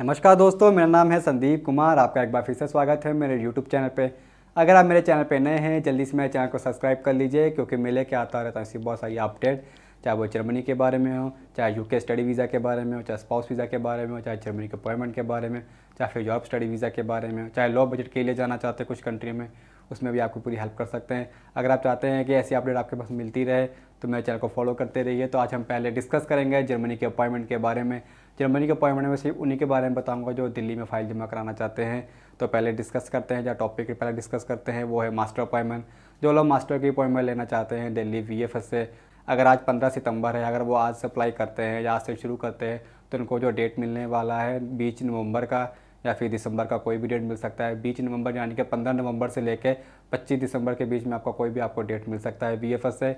नमस्कार दोस्तों मेरा नाम है संदीप कुमार आपका एक बार फिर से स्वागत है मेरे यूट्यूब चैनल पे अगर आप मेरे चैनल पे नए हैं जल्दी से मेरे चैनल को सब्सक्राइब कर लीजिए क्योंकि मैं लेके आता रहता हूँ ऐसी बहुत सारी अपडेट चाहे वो जर्मनी के बारे में हो चाहे यूके स्टडी वीज़ा के बारे में हो चाहे स्पाउस वीज़ा के बारे में हो चाहे जर्मनी के अपॉइंटमेंट के बारे में चाहे फिर जॉब स्टडी वीज़ा के बारे में हो चाहे लो बजट के लिए जाना चाहते हैं कुछ कंट्री में उसमें भी आपको पूरी हेल्प कर सकते हैं अगर आप चाहते हैं कि ऐसी अपडेट आपके पास मिलती रहे तो मेरे चैनल को फॉलो करते रहिए तो आज हम पहले डिस्कस करेंगे जर्मनी के अपॉइंटमेंट के बारे में जर्मनी के अपॉइंटमेंट में सिर्फ उन्हीं के बारे में बताऊंगा जो दिल्ली में फाइल जमा कराना चाहते हैं तो पहले डिस्कस करते हैं या टॉपिक पहले डिस्कस करते हैं वो है मास्टर अपॉइंटमेंट जो लोग मास्टर की अपॉइंटमेंट लेना चाहते हैं दिल्ली वी से अगर आज पंद्रह सितंबर है अगर वो आज से अप्लाई करते हैं या आज से शुरू करते हैं तो उनको जो डेट मिलने वाला है बीच नवंबर का या फिर दिसंबर का कोई भी डेट मिल सकता है बीच नवंबर यानी कि पंद्रह नवंबर से लेकर पच्चीस दिसंबर के बीच में आपका कोई भी आपको डेट मिल सकता है बी से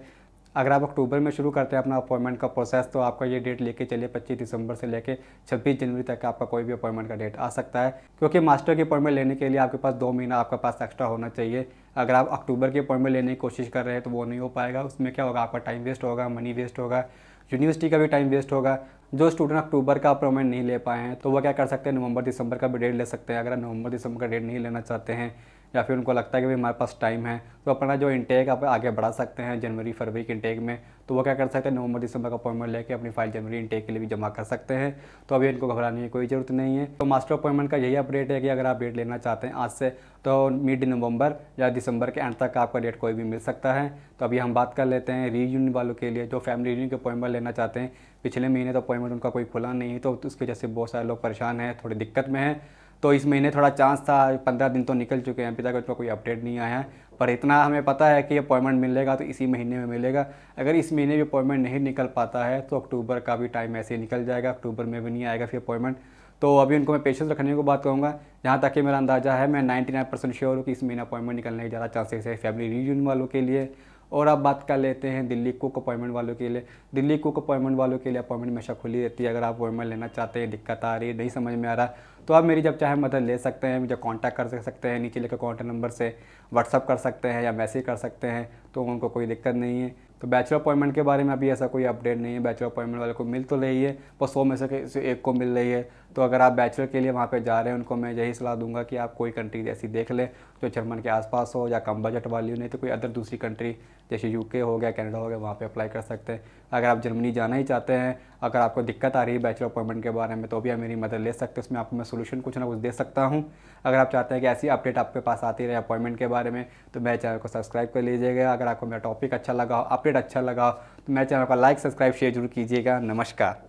अगर आप अक्टूबर में शुरू करते हैं अपना अपॉइंटमेंट का प्रोसेस तो आपका ये डेट लेके चलिए 25 दिसंबर से लेके 26 जनवरी तक आपका कोई भी अपॉइंटमेंट का डेट आ सकता है क्योंकि मास्टर की अपॉइंटमेंट लेने के लिए आपके पास दो महीना आपके पास एक्स्ट्रा होना चाहिए अगर आप अक्टूबर की अपॉइंटमेंट लेने की कोशिश कर रहे हैं तो वो नहीं हो पाएगा उसमें क्या होगा आपका टाइम वेस्ट होगा मनी वेस्ट होगा यूनिवर्सिटी का भी टाइम वेस्ट होगा जो स्टूडेंट अक्टूबर का अपॉइंटमेंट नहीं ले पाए हैं तो वो क्या कर सकते हैं नवंबर दिसंबर का भी डेट ले सकते हैं अगर आप नवंबर दिसंबर का डेट नहीं लेना चाहते हैं या फिर उनको लगता है कि भाई हमारे पास टाइम है तो अपना जो इंटेक आप आगे बढ़ा सकते हैं जनवरी फरवरी के इंटेक में तो वो क्या कर सकते हैं नवंबर दिसंबर का अपॉइंटमेंट लेके अपनी फाइल जनवरी इंटेक के लिए भी जमा कर सकते हैं तो अभी इनको घबराने की कोई ज़रूरत नहीं है तो मास्टर अपॉइंटमेंट का यही अपडेट है कि अगर आप डेट लेना चाहते हैं आज से तो मिड नवंबर या दिसंबर के एंड तक आपका डेट कोई भी मिल सकता है तो अभी हम बात कर लेते हैं रीयूनियन वालों के लिए जो फैमिली रीयूनियन के अपॉइंटमेंट लेना चाहते हैं पिछले महीने तो अपॉइंटमेंट उनका कोई खुला नहीं है तो उसकी वजह से बहुत सारे लोग परेशान हैं थोड़ी दिक्कत में हैं तो इस महीने थोड़ा चांस था पंद्रह दिन तो निकल चुके हैं अभी तक उसमें कोई अपडेट नहीं आया है पर इतना हमें पता है कि अपॉइंटमेंट मिलेगा तो इसी महीने में मिलेगा अगर इस महीने भी अपॉइंटमेंट नहीं निकल पाता है तो अक्टूबर का भी टाइम ऐसे ही निकल जाएगा अक्टूबर में भी नहीं आएगा फिर अपॉइंटमेंट तो अभी उनको मैं पेशेंस रखने को बात कहूँगा जहाँ तक कि मेरा अंदाज़ा है मैं नाइन्टी परसेंट श्योर हूँ कि इस महीने अपॉइंटमेंट निकलने के ज़्यादा चांसेस है फैमिली रीजन वालों के लिए और आप बात कर लेते हैं दिल्ली कुक अपॉइंटमेंट वालों के लिए दिल्ली कुक अपॉइंटमेंट वालों के लिए अपॉइंटमेंट हमेशा खुली रहती है अगर आप अपॉइंटमेंट लेना चाहते हैं दिक्कत आ रही है नहीं समझ में आ रहा तो आप मेरी जब चाहे मदद ले सकते हैं मुझे कॉन्टैक्ट कर सकते हैं नीचे लेकर कॉन्टैक्ट नंबर से व्हाट्सअप कर सकते हैं या मैसेज कर सकते हैं तो उनको कोई दिक्कत नहीं है तो बैचलर अपॉइंटमेंट के बारे में अभी ऐसा कोई अपडेट नहीं है बैचलर अपॉइंटमेंट वाले को मिल तो रही है पर सौ में से एक को मिल रही है तो अगर आप बैचलर के लिए वहाँ पर जा रहे हैं उनको मैं यही सलाह दूंगा कि आप कोई कंट्री ऐसी देख लें जो जर्मन के आसपास हो या कम बजट वाली हो नहीं तो कोई अदर दूसरी कंट्री जैसे यूके हो गया कनाडा हो गया वहाँ पे अप्लाई कर सकते हैं अगर आप जर्मनी जाना ही चाहते हैं अगर आपको दिक्कत आ रही है बैचलर अपॉइंटमेंट के बारे में तो भी आप मेरी मदद ले सकते हैं उसमें आपको मैं सोल्यूशन कुछ ना कुछ दे सकता हूँ अगर आप चाहते हैं कि ऐसी अपडेट आपके पास आती रहे अपॉइंटमेंट के बारे में तो मेरे चैनल को सब्सक्राइब कर लीजिएगा अगर आपको मेरा टॉपिक अच्छा लगा अपडेट अच्छा लगा तो मेरे चैनल को लाइक सब्सक्राइब शेयर जरूर कीजिएगा नमस्कार